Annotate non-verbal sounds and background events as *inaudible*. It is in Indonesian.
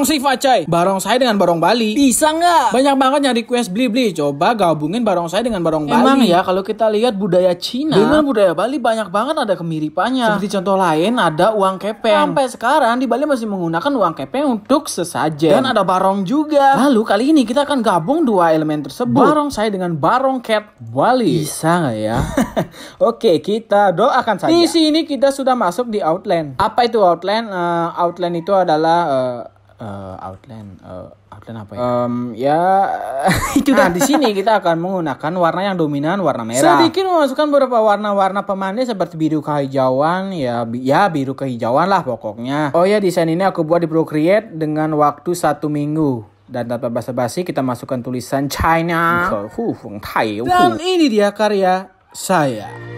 Siva coy barong saya dengan barong Bali. Bisa nggak? Banyak banget yang request beli-beli. Coba gabungin barong saya dengan barong Bali. Emang ya, kalau kita lihat budaya Cina dengan budaya Bali banyak banget ada kemiripannya. Seperti contoh lain ada uang kepeng. Sampai sekarang di Bali masih menggunakan uang kepeng untuk sesajen. Dan ada barong juga. Lalu kali ini kita akan gabung dua elemen tersebut. Barong saya dengan barong cat Bali. Bisa nggak ya? *laughs* Oke, kita doakan saja. Di sini kita sudah masuk di outline. Apa itu outline? Uh, outline itu adalah uh, uh, outline uh, outline apa ya? Um, ya *laughs* itu nah, di sini kita akan menggunakan warna yang dominan warna merah. Sedikit memasukkan beberapa warna-warna pemanis seperti biru kehijauan ya bi ya biru kehijauan lah pokoknya. Oh ya desain ini aku buat di Procreate dengan waktu satu minggu. Dan tanpa basa-basi kita masukkan tulisan China. Dan ini dia karya saya.